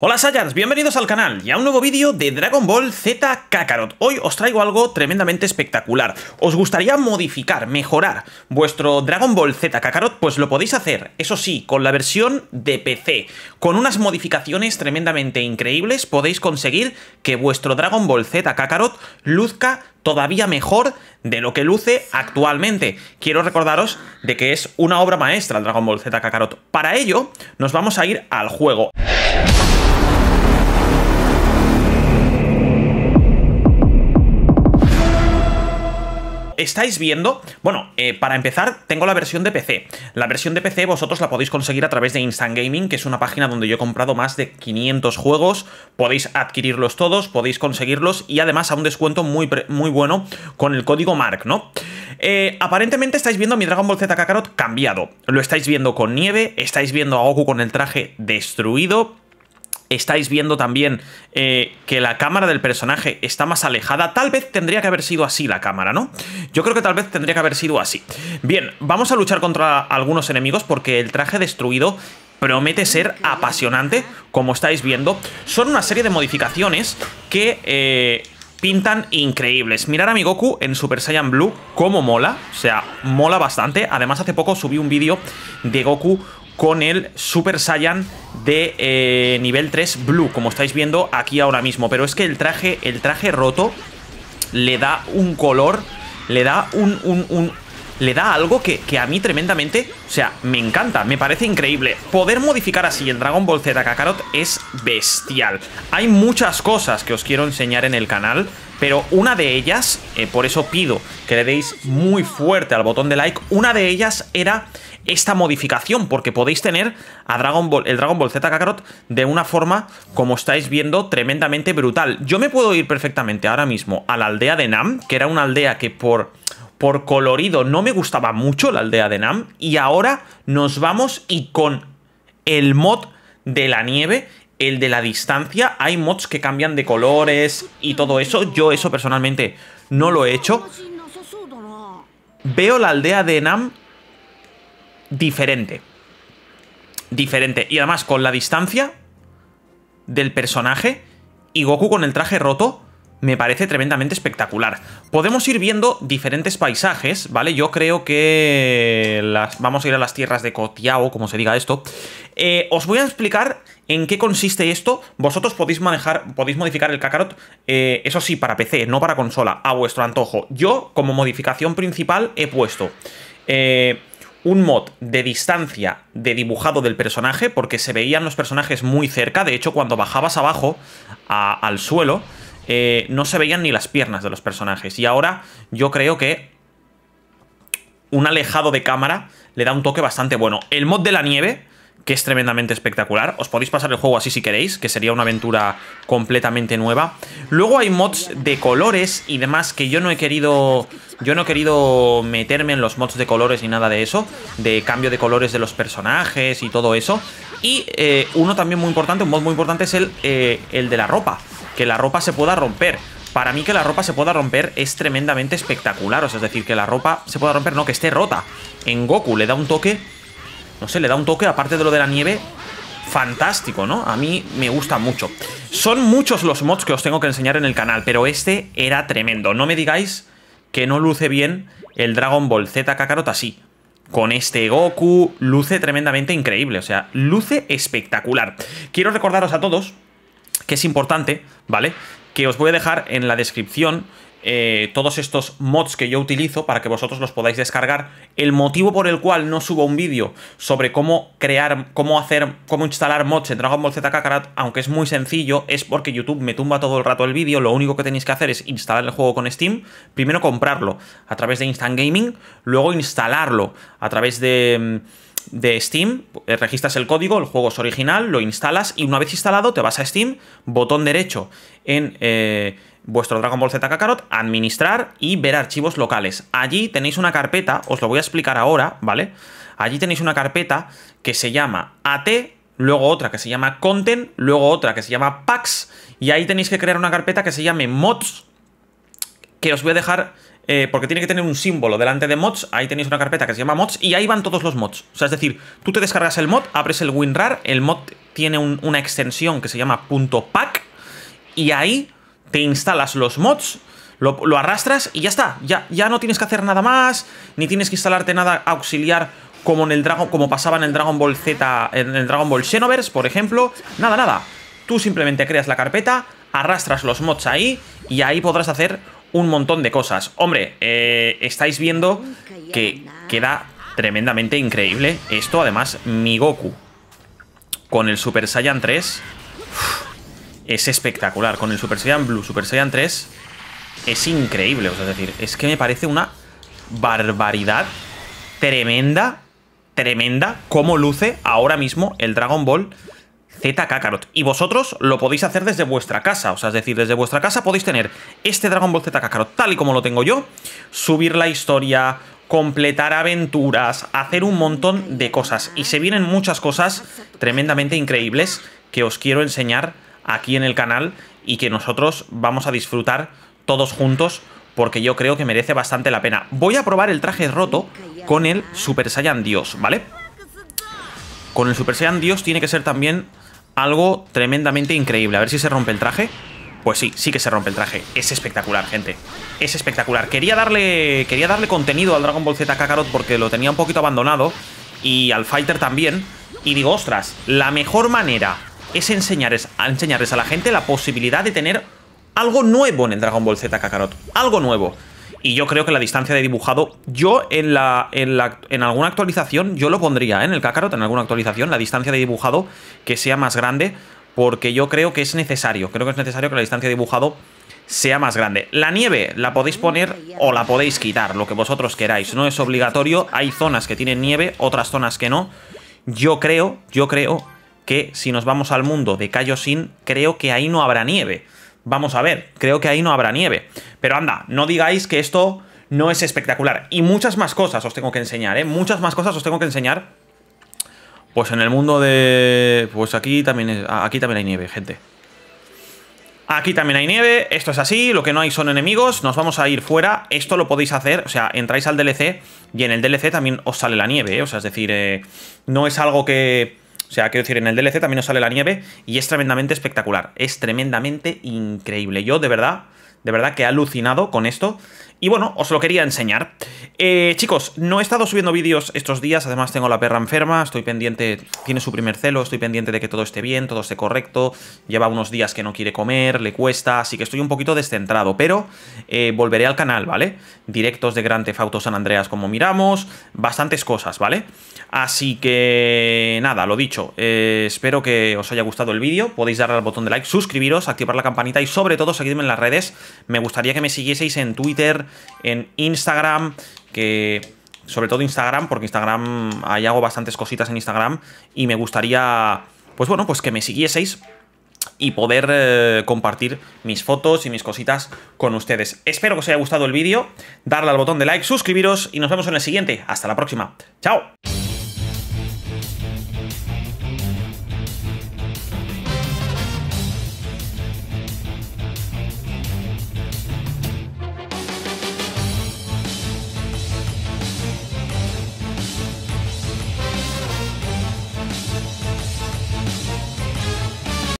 Hola Sayans, bienvenidos al canal y a un nuevo vídeo de Dragon Ball Z Kakarot. Hoy os traigo algo tremendamente espectacular. ¿Os gustaría modificar, mejorar vuestro Dragon Ball Z Kakarot? Pues lo podéis hacer, eso sí, con la versión de PC. Con unas modificaciones tremendamente increíbles podéis conseguir que vuestro Dragon Ball Z Kakarot luzca todavía mejor de lo que luce actualmente. Quiero recordaros de que es una obra maestra el Dragon Ball Z Kakarot. Para ello, nos vamos a ir al juego. estáis viendo, bueno, eh, para empezar, tengo la versión de PC. La versión de PC vosotros la podéis conseguir a través de Instant Gaming, que es una página donde yo he comprado más de 500 juegos. Podéis adquirirlos todos, podéis conseguirlos y además a un descuento muy, muy bueno con el código MARC, ¿no? Eh, aparentemente estáis viendo mi Dragon Ball Z Kakarot cambiado. Lo estáis viendo con nieve, estáis viendo a Goku con el traje destruido estáis viendo también eh, que la cámara del personaje está más alejada. Tal vez tendría que haber sido así la cámara, ¿no? Yo creo que tal vez tendría que haber sido así. Bien, vamos a luchar contra algunos enemigos porque el traje destruido promete ser apasionante, como estáis viendo. Son una serie de modificaciones que... Eh, pintan increíbles. Mirar a mi Goku en Super Saiyan Blue, cómo mola. O sea, mola bastante. Además, hace poco subí un vídeo de Goku con el Super Saiyan de eh, nivel 3 Blue, como estáis viendo aquí ahora mismo. Pero es que el traje, el traje roto le da un color, le da un... un, le da algo que, que, a mí tremendamente, o sea, me encanta, me parece increíble. Poder modificar así el Dragon Ball Z Kakarot es bestial. Hay muchas cosas que os quiero enseñar en el canal, pero una de ellas, eh, por eso pido que le deis muy fuerte al botón de like, una de ellas era esta modificación, porque podéis tener a Dragon Ball, el Dragon Ball Z Kakarot de una forma, como estáis viendo, tremendamente brutal. Yo me puedo ir perfectamente ahora mismo a la aldea de Nam, que era una aldea que por por colorido no me gustaba mucho la aldea de Nam. Y ahora nos vamos y con el mod de la nieve el de la distancia, hay mods que cambian de colores y todo eso. Yo eso personalmente no lo he hecho. Veo la aldea de Enam diferente. Diferente. Y además con la distancia del personaje y Goku con el traje roto, me parece tremendamente espectacular. Podemos ir viendo diferentes paisajes, ¿vale? Yo creo que las, vamos a ir a las tierras de Cotiao, como se diga esto. Eh, os voy a explicar en qué consiste esto. Vosotros podéis manejar, podéis modificar el Kakarot, eh, eso sí, para PC, no para consola, a vuestro antojo. Yo, como modificación principal, he puesto... Eh, un mod de distancia de dibujado del personaje, porque se veían los personajes muy cerca. De hecho, cuando bajabas abajo al suelo, eh, no se veían ni las piernas de los personajes. Y ahora yo creo que un alejado de cámara le da un toque bastante bueno. El mod de la nieve, que es tremendamente espectacular. Os podéis pasar el juego así si queréis, que sería una aventura completamente nueva. Luego hay mods de colores y demás que yo no he querido yo no he querido meterme en los mods de colores ni nada de eso, de cambio de colores de los personajes y todo eso. Y eh, uno también muy importante, un mod muy importante es el, eh, el de la ropa que la ropa se pueda romper. Para mí que la ropa se pueda romper es tremendamente espectacular. O sea, es decir, que la ropa se pueda romper, no, que esté rota. En Goku le da un toque, no sé, le da un toque, aparte de lo de la nieve, fantástico, ¿no? A mí me gusta mucho. Son muchos los mods que os tengo que enseñar en el canal, pero este era tremendo. No me digáis que no luce bien el Dragon Ball Z Kakarot así. Con este Goku, luce tremendamente increíble, o sea, luce espectacular. Quiero recordaros a todos que es importante, ¿vale? Que os voy a dejar en la descripción eh, todos estos mods que yo utilizo para que vosotros los podáis descargar. El motivo por el cual no subo un vídeo sobre cómo crear, cómo hacer, cómo instalar mods en Dragon Ball Z Kakarot, aunque es muy sencillo, es porque YouTube me tumba todo el rato el vídeo. Lo único que tenéis que hacer es instalar el juego con Steam, primero comprarlo a través de Instant Gaming, luego instalarlo a través de... Mm, de Steam, eh, registras el código, el juego es original, lo instalas y una vez instalado te vas a Steam, botón derecho en eh, vuestro Dragon Ball Z Kakarot, administrar y ver archivos locales. Allí tenéis una carpeta, os lo voy a explicar ahora, ¿vale? Allí tenéis una carpeta que se llama AT, luego otra que se llama Content, luego otra que se llama Packs y ahí tenéis que crear una carpeta que se llame Mods, que os voy a dejar eh, porque tiene que tener un símbolo delante de mods. Ahí tenéis una carpeta que se llama mods y ahí van todos los mods. O sea, es decir, tú te descargas el mod, abres el WinRAR, el mod tiene una extensión que se llama .pack y ahí te instalas los mods lo, arrastras y ya está. Ya, ya no tienes que hacer nada más, ni tienes que instalarte nada auxiliar como en el Dragon, como pasaba en el Dragon Ball Z, en el Dragon Ball Xenoverse, por ejemplo. Nada, nada. Tú simplemente creas la carpeta, arrastras los mods ahí y ahí podrás hacer un montón de cosas. Hombre, eh, estáis viendo que queda tremendamente increíble. Esto además, mi Goku con el Super Saiyan 3 es espectacular. Con el Super Saiyan Blue, Super Saiyan 3 es increíble, es decir, es que me parece una barbaridad tremenda, tremenda cómo luce ahora mismo el Dragon Ball ZK Kakarot. Y vosotros lo podéis hacer desde vuestra casa. O sea, es decir, desde vuestra casa podéis tener este Dragon Ball Z Kakarot tal y como lo tengo yo, subir la historia, completar aventuras, hacer un montón de cosas. Y se vienen muchas cosas tremendamente increíbles que os quiero enseñar aquí en el canal y que nosotros vamos a disfrutar todos juntos porque yo creo que merece bastante la pena. Voy a probar el traje roto con el Super Saiyan Dios, ¿vale? Con el Super Saiyan Dios tiene que ser también algo tremendamente increíble. A ver si se rompe el traje. Pues sí, sí que se rompe el traje. Es espectacular, gente. Es espectacular. Quería darle, quería darle contenido al Dragon Ball Z Kakarot porque lo tenía un poquito abandonado. Y al Fighter también. Y digo, ostras, la mejor manera es enseñarles, enseñarles a la gente la posibilidad de tener algo nuevo en el Dragon Ball Z Kakarot. Algo nuevo. Y yo creo que la distancia de dibujado, yo en la, en la en alguna actualización, yo lo pondría ¿eh? en el Kakarot, en alguna actualización, la distancia de dibujado que sea más grande, porque yo creo que es necesario, creo que es necesario que la distancia de dibujado sea más grande. La nieve la podéis poner o la podéis quitar, lo que vosotros queráis, no es obligatorio, hay zonas que tienen nieve, otras zonas que no. Yo creo, yo creo que si nos vamos al mundo de Sin creo que ahí no habrá nieve. Vamos a ver, creo que ahí no habrá nieve. Pero anda, no digáis que esto no es espectacular. Y muchas más cosas os tengo que enseñar, ¿eh? Muchas más cosas os tengo que enseñar. Pues en el mundo de... Pues aquí también, aquí también hay nieve, gente. Aquí también hay nieve, esto es así, lo que no hay son enemigos, nos vamos a ir fuera, esto lo podéis hacer, o sea, entráis al DLC y en el DLC también os sale la nieve, ¿eh? o sea, es decir, eh, no es algo que o sea, quiero decir, en el DLC también nos sale la nieve y es tremendamente espectacular. Es tremendamente increíble. Yo, de verdad, de verdad que he alucinado con esto. Y bueno, os lo quería enseñar. Eh, chicos, no he estado subiendo vídeos estos días, además tengo la perra enferma, estoy pendiente, tiene su primer celo, estoy pendiente de que todo esté bien, todo esté correcto, lleva unos días que no quiere comer, le cuesta, así que estoy un poquito descentrado, pero eh, volveré al canal, ¿vale? Directos de Gran Tefauto San Andreas como miramos, bastantes cosas, ¿vale? Así que nada, lo dicho, eh, espero que os haya gustado el vídeo, podéis darle al botón de like, suscribiros, activar la campanita y sobre todo seguirme en las redes me gustaría que me siguieseis en Twitter, en Instagram, que sobre todo Instagram, porque Instagram, ahí hago bastantes cositas en Instagram, y me gustaría, pues bueno, pues que me siguieseis y poder eh, compartir mis fotos y mis cositas con ustedes. Espero que os haya gustado el vídeo, darle al botón de like, suscribiros y nos vemos en el siguiente. Hasta la próxima. ¡Chao!